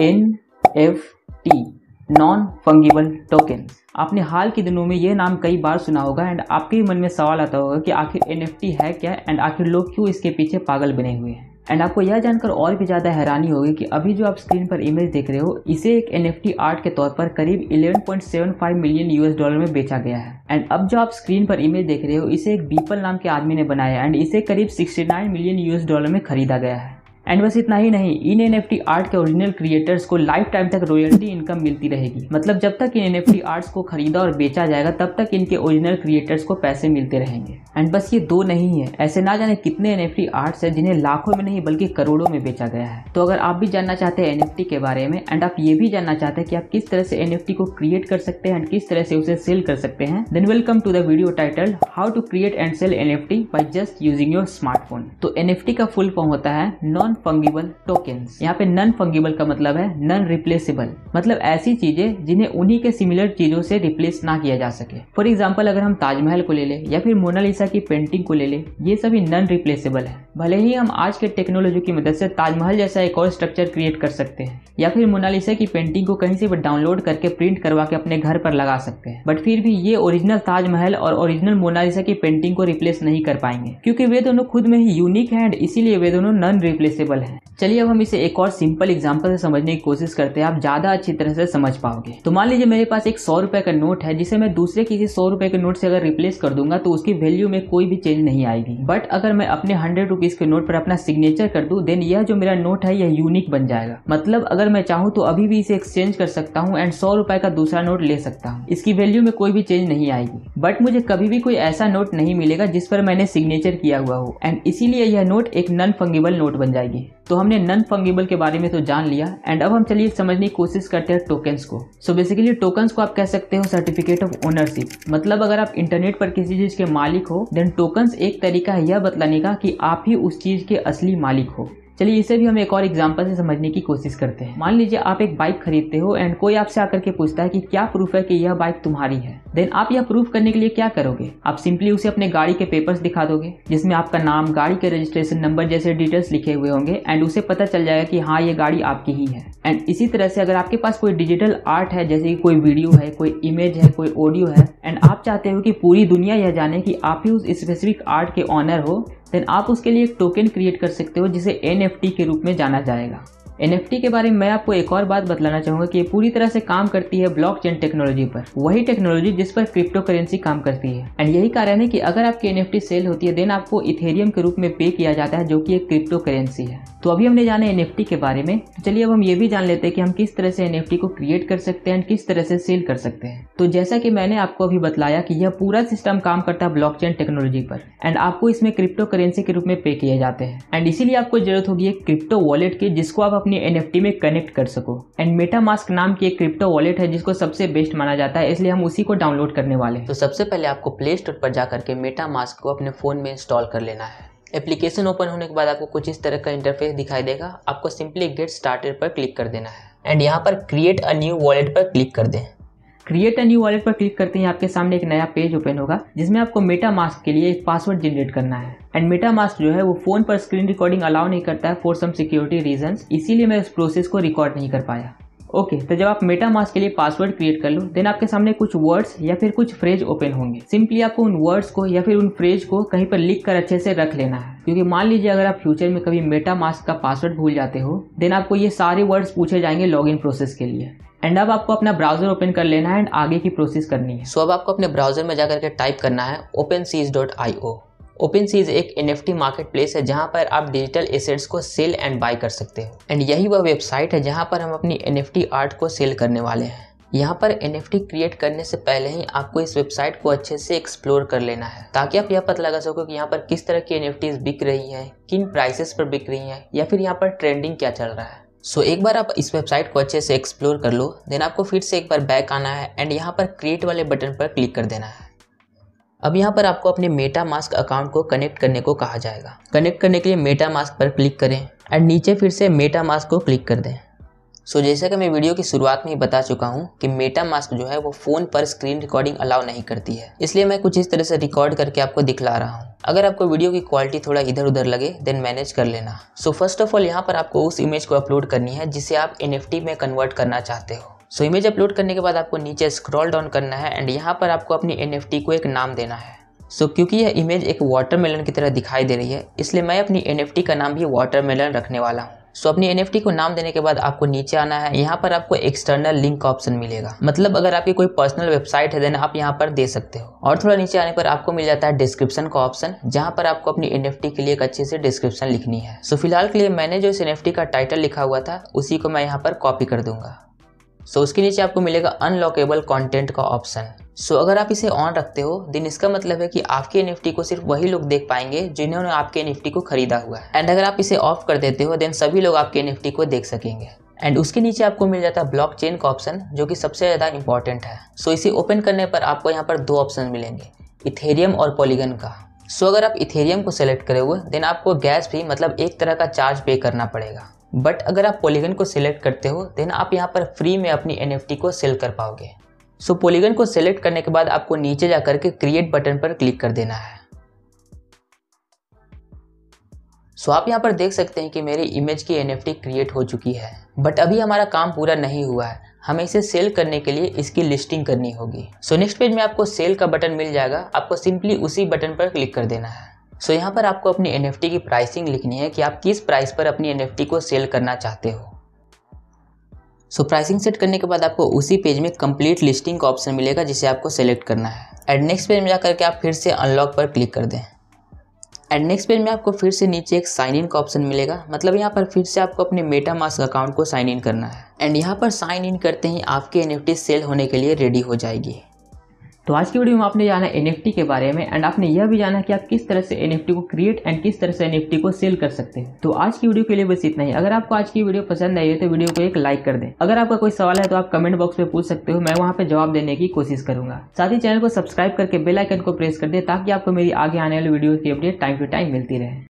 N F T non fungible token आपने हाल के दिनों में यह नाम कई बार सुना होगा एंड आपके मन में सवाल आता होगा कि आखिर एन है क्या एंड आखिर लोग क्यों इसके पीछे पागल बने हुए हैं एंड आपको यह जानकर और भी ज़्यादा हैरानी होगी कि अभी जो आप स्क्रीन पर इमेज देख रहे हो इसे एक एन आर्ट के तौर पर करीब 11.75 मिलियन यूएस डॉलर में बेचा गया है एंड अब जो आप स्क्रीन पर इमेज देख रहे हो इसे एक बीपल नाम के आदमी ने बनाया एंड इसे करीब 69 मिलियन यूएस डॉलर में खरीदा गया है एंड बस इतना ही नहीं इन एन एफ आर्ट के ओरिजिनल क्रिएटर्स को लाइफ टाइम तक रॉयल्टी इनकम मिलती रहेगी मतलब जब तक इन एन एफ आर्ट्स को खरीदा और बेचा जाएगा तब तक इनके ओरिजिनल क्रिएटर्स को पैसे मिलते रहेंगे एंड बस ये दो नहीं है ऐसे ना जाने कितने एन एफ आर्ट्स है जिन्हें लाखों में नहीं बल्कि करोड़ों में बेचा गया है तो अगर आप भी जानना चाहते हैं एन के बारे में एंड आप ये भी जानना चाहते हैं कि आप किस तरह से एन को क्रिएट कर सकते हैं एंड किस तरह से उसे सेल कर सकते हैं then welcome to the video title how to create and sell N F T by just using your smartphone तो एन का फुल फॉर्म होता है नॉन फंगिबल टोकन यहाँ पे नॉन फंगिबल का मतलब है नॉन रिप्लेसेबल मतलब ऐसी चीजें जिन्हें उन्हीं के सिमिलर चीजों से रिप्लेस ना किया जा सके फॉर एग्जाम्पल अगर हम ताजमहल को ले ले या फिर मोनालिसा की पेंटिंग को ले ले ये सभी नॉन रिप्लेसेबल है भले ही हम आज के टेक्नोलॉजी की मदद से ताजमहल जैसा एक और स्ट्रक्चर क्रिएट कर सकते हैं या फिर मोनालिसा की पेंटिंग को कहीं से भी डाउनलोड करके प्रिंट करवा के अपने घर पर लगा सकते हैं बट फिर भी ये ओरिजिनल ताजमहल और ओरिजिनल मोनालिसा की पेंटिंग को रिप्लेस नहीं कर पाएंगे क्योंकि वे दोनों खुद में ही यूनिक है एंड इसीलिए वे दोनों नॉन रिप्लेसेबल है चलिए अब हम इसे एक और सिंपल एग्जाम्पल से समझने की कोशिश करते हैं आप ज़्यादा अच्छी तरह से समझ पाओगे तो मान लीजिए मेरे पास एक सौ रुपए का नोट है जिसे मैं दूसरे किसी सौ रुपए के नोट से अगर रिप्लेस कर दूंगा तो उसकी वैल्यू में कोई भी चेंज नहीं आएगी बट अगर मैं अपने हंड्रेड रुपीज़ के नोट पर अपना सिग्नेचर कर दू देन यह जो मेरा नोट है यह यूनिक बन जाएगा मतलब अगर मैं चाहूँ तो अभी भी इसे एक्सचेंज कर सकता हूँ एंड सौ रुपए का दूसरा नोट ले सकता हूँ इसकी वैल्यू में कोई भी चेंज नहीं आएगी बट मुझे कभी भी कोई ऐसा नोट नहीं मिलेगा जिस पर मैंने सिग्नेचर किया हुआ हो एंड इसीलिए यह नोट एक नॉन फंगेबल नोट बन जाएगी तो हमने नन फंगेबल के बारे में तो जान लिया एंड अब हम चलिए समझने की कोशिश करते हैं टोकन्स को सो बेसिकली टोकन्स को आप कह सकते हो सर्टिफिकेट ऑफ ओनरशिप मतलब अगर आप इंटरनेट पर किसी चीज के मालिक हो देन टोकन्स एक तरीका है यह बतलाने का कि आप ही उस चीज के असली मालिक हो चलिए इसे भी हम एक और एग्जाम्पल से समझने की कोशिश करते हैं मान लीजिए आप एक बाइक खरीदते हो एंड कोई आपसे आकर के पूछता है कि क्या प्रूफ है कि यह बाइक तुम्हारी है देन आप यह प्रूफ करने के लिए क्या करोगे आप सिंपली उसे अपने गाड़ी के पेपर्स दिखा दोगे जिसमें आपका नाम गाड़ी के रजिस्ट्रेशन नंबर जैसे डिटेल्स लिखे हुए होंगे एंड उसे पता चल जाएगा की हाँ ये गाड़ी आपकी ही है एंड इसी तरह से अगर आपके पास कोई डिजिटल आर्ट है जैसे की कोई वीडियो है कोई इमेज है कोई ऑडियो है एंड आप चाहते हो कि पूरी दुनिया यह जाने कि आप ही उस स्पेसिफिक आर्ट के ऑनर हो देन आप उसके लिए एक टोकन क्रिएट कर सकते हो जिसे एन के रूप में जाना जाएगा एन के बारे में मैं आपको एक और बात बतलाना चाहूंगा कि ये पूरी तरह से काम करती है चेन टेक्नोलॉजी पर वही टेक्नोलॉजी जिस पर क्रिप्टो करेंसी काम करती है एंड यही कारण है कि अगर आपकी एन सेल होती है देन आपको इथेरियम के रूप में पे किया जाता है जो कि एक क्रिप्टो करेंसी है तो अभी हमने जाना एन के बारे में तो चलिए अब हम ये भी जान लेते हैं कि हम किस तरह से एन को क्रिएट कर सकते हैं एंड किस तरह से सेल कर सकते हैं तो जैसा की मैंने आपको अभी बताया की यह पूरा सिस्टम काम करता है ब्लॉक टेक्नोलॉजी पर एंड आपको इसमें क्रिप्टो करेंसी के रूप में पे किए जाते हैं एंड इसीलिए आपको जरूरत होगी एक क्रिप्टो वॉलेट की जिसको आप अपने एन में कनेक्ट कर सको एंड मेटा मास्क नाम की एक क्रिप्टो वॉलेट है जिसको सबसे बेस्ट माना जाता है इसलिए हम उसी को डाउनलोड करने वाले हैं तो सबसे पहले आपको प्ले स्टोर पर जाकर के मेटा मास्क को अपने फ़ोन में इंस्टॉल कर लेना है एप्लीकेशन ओपन होने के बाद आपको कुछ इस तरह का इंटरफेस दिखाई देगा आपको सिंपली गेट स्टार्टेड पर क्लिक कर देना है एंड यहाँ पर क्रिएट अ न्यू वॉलेट पर क्लिक कर दें क्रिएट अ न्यू वॉलेट पर क्लिक करते ही आपके सामने एक नया पेज ओपन होगा जिसमें आपको मेटा मास्क के लिए एक पासवर्ड जनरेट करना है एंड मेटा मास्क जो है वो फोन पर स्क्रीन रिकॉर्डिंग अलाउ नहीं करता है फॉर सम सिक्योरिटी रीजन इसीलिए मैं उस प्रोसेस को रिकॉर्ड नहीं कर पाया ओके तो जब आप मेटा मास्क के लिए पासवर्ड क्रिएट कर लो देन आपके सामने कुछ वर्ड्स या फिर कुछ फ्रेज ओपन होंगे सिंपली आपको उन वर्ड्स को या फिर उन फ्रेज को कहीं पर लिख कर अच्छे से रख लेना है क्योंकि मान लीजिए अगर आप फ्यूचर में कभी मेटा मास्क का पासवर्ड भूल जाते हो देन आपको ये सारे वर्ड्स पूछे जाएंगे इन प्रोसेस के लिए एंड अब आपको अपना ब्राउजर ओपन कर लेना है एंड आगे की प्रोसेस करनी है सो so, अब आपको अपने ब्राउजर में जाकर के टाइप करना है OpenSea dot I O OpenSea एक N F T market place है जहाँ पर आप डिजिटल एसेट्स को सेल एंड बाय कर सकते हो एंड यही वह वेबसाइट है जहाँ पर हम अपनी एन एफ टी आर्ट को सेल करने वाले हैं यहाँ पर एन एफ टी क्रिएट करने से पहले ही आपको इस वेबसाइट को अच्छे से एक्सप्लोर कर लेना है ताकि आप यह पता लगा सको कि यहाँ पर किस तरह की एन एफ बिक रही हैं किन प्राइसेस पर बिक रही हैं या फिर यहाँ पर ट्रेंडिंग क्या चल रहा है सो so, एक बार आप इस वेबसाइट को अच्छे से एक्सप्लोर कर लो देन आपको फिर से एक बार बैक आना है एंड यहाँ पर क्रिएट वाले बटन पर क्लिक कर देना है अब यहाँ पर आपको अपने मेटा मास्क अकाउंट को कनेक्ट करने को कहा जाएगा कनेक्ट करने के लिए मेटा मास्क पर क्लिक करें एंड नीचे फिर से मेटा मास्क को क्लिक कर दें सो so, जैसा कि मैं वीडियो की शुरुआत में ही बता चुका हूँ कि मेटा मास्क जो है वो फ़ोन पर स्क्रीन रिकॉर्डिंग अलाउ नहीं करती है इसलिए मैं कुछ इस तरह से रिकॉर्ड करके आपको दिखला रहा हूँ अगर आपको वीडियो की क्वालिटी थोड़ा इधर उधर लगे देन मैनेज कर लेना सो फर्स्ट ऑफ ऑल यहाँ पर आपको उस इमेज को अपलोड करनी है जिसे आप एन में कन्वर्ट करना चाहते हो सो इमेज अपलोड करने के बाद आपको नीचे स्क्रॉल डाउन करना है एंड यहाँ पर आपको अपनी एन को एक नाम देना है सो so, क्योंकि यह इमेज एक वाटरमेलन की तरह दिखाई दे रही है इसलिए मैं अपनी एन का नाम भी वाटरमेलन रखने वाला हूँ सो so, अपनी एन को नाम देने के बाद आपको नीचे आना है यहाँ पर आपको एक्सटर्नल लिंक का ऑप्शन मिलेगा मतलब अगर आपकी कोई पर्सनल वेबसाइट है देन आप यहाँ पर दे सकते हो और थोड़ा नीचे आने पर आपको मिल जाता है डिस्क्रिप्शन का ऑप्शन जहाँ पर आपको अपनी एन के लिए एक अच्छे से डिस्क्रिप्शन लिखनी है सो so, फिलहाल के लिए मैंने जो इस एन का टाइटल लिखा हुआ था उसी को मैं यहाँ पर कॉपी कर दूंगा सो उसके नीचे आपको मिलेगा अनलॉकेबल कंटेंट का ऑप्शन सो so, अगर आप इसे ऑन रखते हो दिन इसका मतलब है कि आपके एन को सिर्फ वही लोग देख पाएंगे जिन्होंने आपके एन को खरीदा हुआ है एंड अगर आप इसे ऑफ कर देते हो देन सभी लोग आपके एन को देख सकेंगे एंड उसके नीचे आपको मिल जाता है चेन का ऑप्शन जो कि सबसे ज़्यादा इंपॉर्टेंट है सो so, इसे ओपन करने पर आपको यहाँ पर दो ऑप्शन मिलेंगे इथेरियम और पॉलीगन का सो so, अगर आप इथेरियम को सेलेक्ट करे हुए देन आपको गैस भी मतलब एक तरह का चार्ज पे करना पड़ेगा बट अगर आप पोलीगन को सिलेक्ट करते हो देन आप यहाँ पर फ्री में अपनी एन को सेल कर पाओगे सो so, पोलीगन को सिलेक्ट करने के बाद आपको नीचे जा करके क्रिएट बटन पर क्लिक कर देना है सो so, आप यहाँ पर देख सकते हैं कि मेरी इमेज की एन क्रिएट हो चुकी है बट अभी हमारा काम पूरा नहीं हुआ है हमें इसे सेल करने के लिए इसकी लिस्टिंग करनी होगी सो नेक्स्ट पेज में आपको सेल का बटन मिल जाएगा आपको सिंपली उसी बटन पर क्लिक कर देना है सो so, यहाँ पर आपको अपनी एन की प्राइसिंग लिखनी है कि आप किस प्राइस पर अपनी एन को सेल करना चाहते हो सो so, प्राइसिंग सेट करने के बाद आपको उसी पेज में कंप्लीट लिस्टिंग का ऑप्शन मिलेगा जिसे आपको सेलेक्ट करना है एड नेक्स्ट पेज में जा करके आप फिर से अनलॉक पर क्लिक कर दें एड नेक्स्ट पेज में आपको फिर से नीचे एक साइन इन का ऑप्शन मिलेगा मतलब यहाँ पर फिर से आपको अपने मेटा मास्क अकाउंट को साइन इन करना है एंड यहाँ पर साइन इन करते ही आपकी एन सेल होने के लिए रेडी हो जाएगी तो आज की वीडियो में आपने जाना एन के बारे में एंड आपने यह भी जाना कि आप किस तरह से एन को क्रिएट एंड किस तरह से एन को सेल कर सकते हैं तो आज की वीडियो के लिए बस इतना ही अगर आपको आज की वीडियो पसंद आई है तो वीडियो को एक लाइक कर दें अगर आपका कोई सवाल है तो आप कमेंट बॉक्स में पूछ सकते हो मैं वहाँ पे जवाब देने की कोशिश करूंगा साथ ही चैनल को सब्सक्राइब करके बेलाइकन को प्रेस कर दे ताकि आपको मेरी आगे आने वाली वीडियो की अपडेट टाइम टू टाइम मिलती रहे